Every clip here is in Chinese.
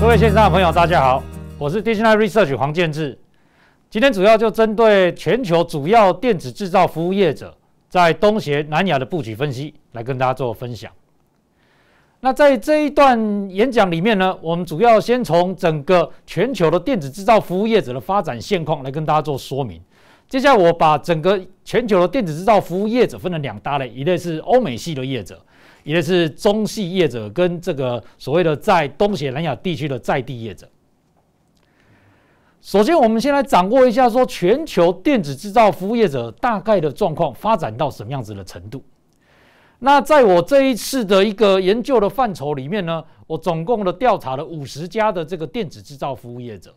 各位线上的朋友，大家好，我是 d i s i g n Research 黄建志。今天主要就针对全球主要电子制造服务业者在东协、南亚的布局分析，来跟大家做分享。那在这一段演讲里面呢，我们主要先从整个全球的电子制造服务业者的发展现况来跟大家做说明。接下来，我把整个全球的电子制造服务业者分成两大类，一类是欧美系的业者。也是中系业者跟这个所谓的在东协南亚地区的在地业者。首先，我们先来掌握一下，说全球电子制造服务业者大概的状况，发展到什么样子的程度。那在我这一次的一个研究的范畴里面呢，我总共的调查了五十家的这个电子制造服务业者。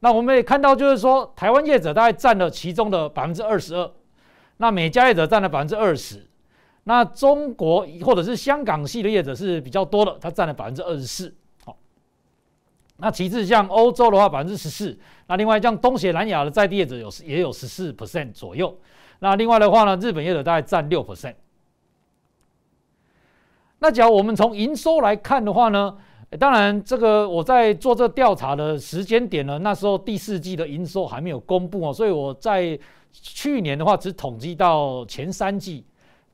那我们也看到，就是说台湾业者大概占了其中的百分之二十二，那每家业者占了百分之二十。那中国或者是香港系的业者是比较多的，它占了百分之二十四。好，那其次像欧洲的话百分之十四，那另外像东协、南亚的在地业者有也有十四 percent 左右。那另外的话呢，日本业者大概占六 percent。那假如我们从营收来看的话呢，当然这个我在做这调查的时间点呢，那时候第四季的营收还没有公布哦，所以我在去年的话只统计到前三季。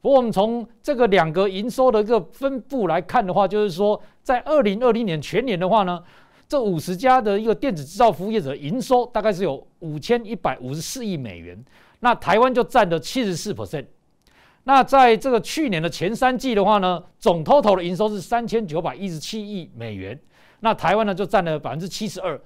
不过，我们从这个两个营收的一个分布来看的话，就是说，在二零二零年全年的话呢，这五十家的一个电子制造服务业者营收大概是有五千一百五十四亿美元，那台湾就占了七十四 percent。那在这个去年的前三季的话呢，总 total 的营收是三千九百一十七亿美元，那台湾呢就占了百分之七十二。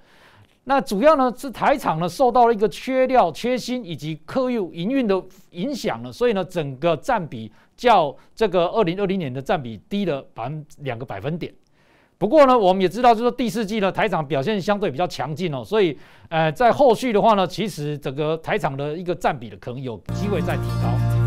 那主要呢是台厂呢受到了一个缺料、缺芯以及客运营运的影响了，所以呢整个占比较这个二零二零年的占比低了百分两个百分点。不过呢我们也知道，就是说第四季呢台厂表现相对比较强劲哦，所以呃在后续的话呢，其实整个台厂的一个占比的可能有机会再提高。